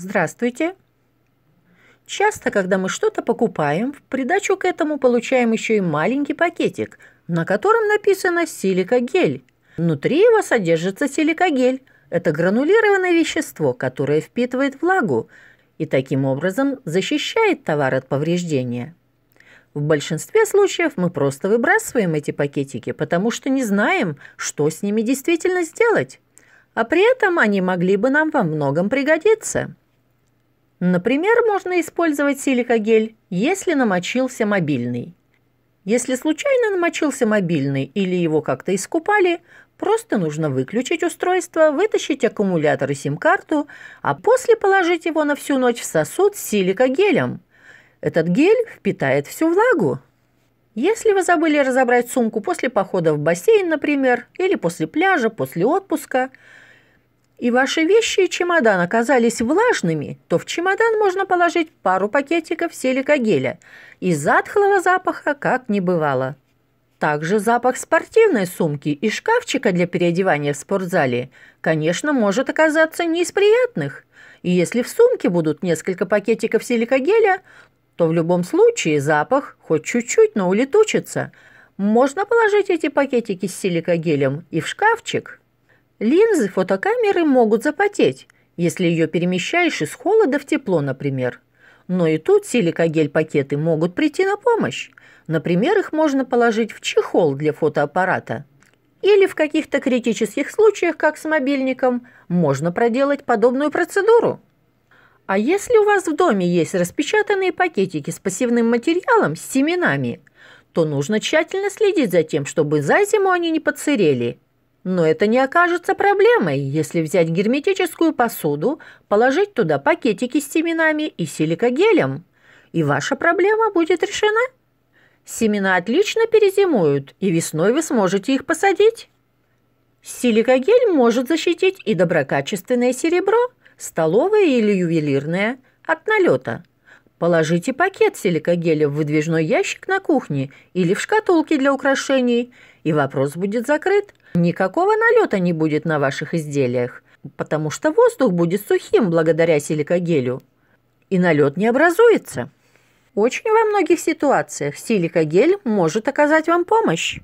Здравствуйте. Часто, когда мы что-то покупаем, в придачу к этому получаем еще и маленький пакетик, на котором написано силикогель. Внутри его содержится силикогель. Это гранулированное вещество, которое впитывает влагу и таким образом защищает товар от повреждения. В большинстве случаев мы просто выбрасываем эти пакетики, потому что не знаем, что с ними действительно сделать. А при этом они могли бы нам во многом пригодиться. Например, можно использовать силикогель, если намочился мобильный. Если случайно намочился мобильный или его как-то искупали, просто нужно выключить устройство, вытащить аккумулятор и сим-карту, а после положить его на всю ночь в сосуд с силикогелем. Этот гель впитает всю влагу. Если вы забыли разобрать сумку после похода в бассейн, например, или после пляжа, после отпуска – и ваши вещи и чемодан оказались влажными, то в чемодан можно положить пару пакетиков силикогеля, и затхлого запаха как не бывало. Также запах спортивной сумки и шкафчика для переодевания в спортзале, конечно, может оказаться не из приятных. И если в сумке будут несколько пакетиков силикогеля, то в любом случае запах хоть чуть-чуть, но улетучится. Можно положить эти пакетики с силикогелем и в шкафчик, Линзы фотокамеры могут запотеть, если ее перемещаешь из холода в тепло, например. Но и тут силикогель-пакеты могут прийти на помощь. Например, их можно положить в чехол для фотоаппарата. Или в каких-то критических случаях, как с мобильником, можно проделать подобную процедуру. А если у вас в доме есть распечатанные пакетики с пассивным материалом с семенами, то нужно тщательно следить за тем, чтобы за зиму они не подсырели – но это не окажется проблемой, если взять герметическую посуду, положить туда пакетики с семенами и силикогелем, и ваша проблема будет решена. Семена отлично перезимуют, и весной вы сможете их посадить. Силикогель может защитить и доброкачественное серебро, столовое или ювелирное, от налета – Положите пакет силикогеля в выдвижной ящик на кухне или в шкатулке для украшений, и вопрос будет закрыт. Никакого налета не будет на ваших изделиях, потому что воздух будет сухим благодаря силикогелю, и налет не образуется. Очень во многих ситуациях силикогель может оказать вам помощь.